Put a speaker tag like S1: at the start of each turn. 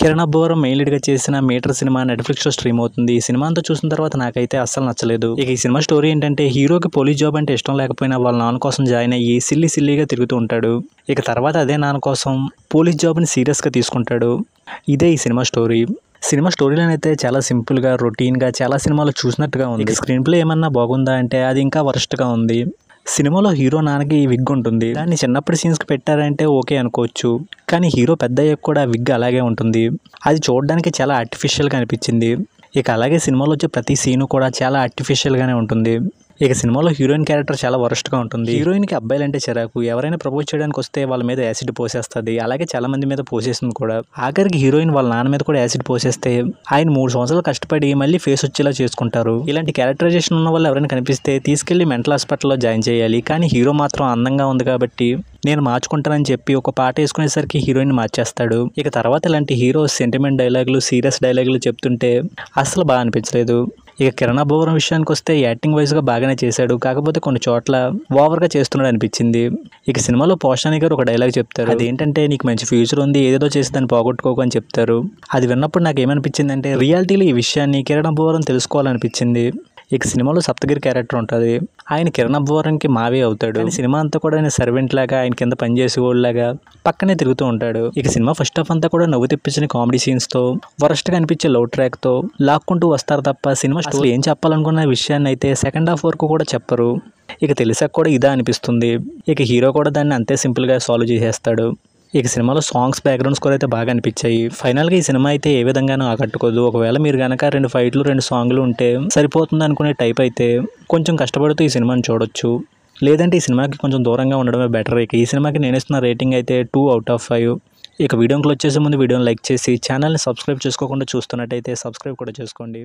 S1: Kiran అబ్బోరం main గా చేసిన metre cinema నెట్ఫ్లిక్స్లో స్ట్రీమ్ అవుతుంది ఈ సినిమా అంతా చూసిన తర్వాత నాకైతే అస్సలు నచ్చలేదు ఇక ఈ సినిమా స్టోరీ ఏంటంటే హీరోకి పోలీస్ జాబ్ అంటే ఇష్టం లేకపోయినా వాళ్ళ నాన్న కోసం జాయిన్ అయ్యి సిల్లి సిల్లీగా తిరుగుతూ ఉంటాడు ఇక తర్వాత అదే నాన్న కోసం పోలీస్ జాబ్ని సీరియస్గా తీసుకుంటాడు ఇదే ఈ cinema story cinema story line అయితే చాలా సింపుల్గా రొటీన్గా చాలా సినిమాలు చూసినట్టుగా ఉంది స్క్రీన్ ప్లే ఏమన్నా బాగుందా అంటే అది ఇంకా వరస్ట్గా ఉంది సినిమాలో హీరో నాన్నకి విగ్ ఉంటుంది దాన్ని చిన్నప్పటి సీన్స్కి పెట్టారంటే ఓకే అనుకోవచ్చు కానీ హీరో పెద్దయ్యకు కూడా విగ్ అలాగే ఉంటుంది అది చూడడానికి చాలా ఆర్టిఫిషియల్గా అనిపించింది ఇక అలాగే సినిమాలో వచ్చే ప్రతి సీను కూడా చాలా ఆర్టిఫిషియల్గానే ఉంటుంది ఇక సినిమాలో హీరోయిన్ క్యారెక్టర్ చాలా వరస్ట్గా ఉంటుంది హీరోయిన్కి అబ్బాయిలంటే చిరాకు ఎవరైనా ప్రపోజ్ చేయడానికి వస్తే వాళ్ళ మీద యాసిడ్ పోసేస్తుంది అలాగే చాలా మంది మీద పోసేసింది కూడా ఆఖరికి హీరోయిన్ వాళ్ళ నాన్న మీద కూడా యాసిడ్ పోసేస్తే ఆయన మూడు సంవత్సరాలు కష్టపడి మళ్ళీ ఫేస్ వచ్చేలా చేసుకుంటారు ఇలాంటి క్యారెక్టరైజేషన్ ఉన్న వాళ్ళు ఎవరైనా కనిపిస్తే తీసుకెళ్లి మెంటల్ హాస్పిటల్లో జాయిన్ చేయాలి కానీ హీరో మాత్రం అందంగా ఉంది కాబట్టి నేను మార్చుకుంటానని చెప్పి ఒక పాట వేసుకునేసరికి హీరోయిన్ మార్చేస్తాడు ఇక తర్వాత ఇలాంటి హీరో సెంటిమెంట్ డైలాగులు సీరియస్ డైలాగులు చెప్తుంటే అసలు బాగా అనిపించలేదు ఇక కిరణ్ అబ్బోవరం విషయానికి వస్తే యాక్టింగ్ వైజ్గా బాగానే చేశాడు కాకపోతే కొన్ని చోట్ల ఓవర్గా చేస్తున్నాడు అనిపించింది ఇక సినిమాలో పోషాని గారు ఒక డైలాగ్ చెప్తారు అదేంటంటే నీకు మంచి ఫ్యూచర్ ఉంది ఏదేదో చేసి దాన్ని పోగొట్టుకోకు అని చెప్తారు అది విన్నప్పుడు నాకు ఏమనిపించింది అంటే రియాలిటీలో ఈ విషయాన్ని కిరణ్ అబ్బోవరం తెలుసుకోవాలనిపించింది ఇక సినిమాలో సప్తగిరి క్యారెక్టర్ ఉంటుంది ఆయన కిరణ్ అబ్బవరానికి మావే అవుతాడు సినిమా అంతా కూడా ఆయన సర్వెంట్ లాగా ఆయన కింద వాళ్ళలాగా పక్కనే తిరుగుతూ ఉంటాడు ఇక సినిమా ఫస్ట్ హాఫ్ అంతా కూడా నవ్వు తెప్పించిన కామెడీ వరస్ట్ గా అనిపించే లవ్ ట్రాక్తో లాక్కుంటూ వస్తారు తప్ప సినిమా అసలు ఏం చెప్పాలనుకున్న విషయాన్ని అయితే సెకండ్ హాఫ్ వరకు కూడా చెప్పరు ఇక తెలిసాక కూడా ఇదా అనిపిస్తుంది ఇక హీరో కూడా దాన్ని అంతే సింపుల్గా సాల్వ్ చేసేస్తాడు ఇక సినిమాలో సాంగ్స్ బ్యాక్గ్రౌండ్ స్కోర్ అయితే బాగా అనిపించాయి ఫైనల్గా ఈ సినిమా అయితే ఏ విధంగానూ ఆకట్టుకోదు ఒకవేళ మీరు కనుక రెండు ఫైట్లు రెండు సాంగ్లు ఉంటే సరిపోతుంది అనుకునే టైప్ అయితే కొంచెం కష్టపడుతూ ఈ సినిమాను చూడొచ్చు లేదంటే ఈ సినిమాకి కొంచెం దూరంగా ఉండడమే బెటర్ ఇక ఈ సినిమాకి నేను ఇస్తున్న రేటింగ్ అయితే టూ అవుట్ ఆఫ్ ఫైవ్ ఇక వీడియోకి వచ్చేసే ముందు వీడియోని లైక్ చేసి ఛానల్ని సబ్స్క్రైబ్ చేసుకోకుండా చూస్తున్నట్టయితే సబ్స్క్రైబ్ కూడా చేసుకోండి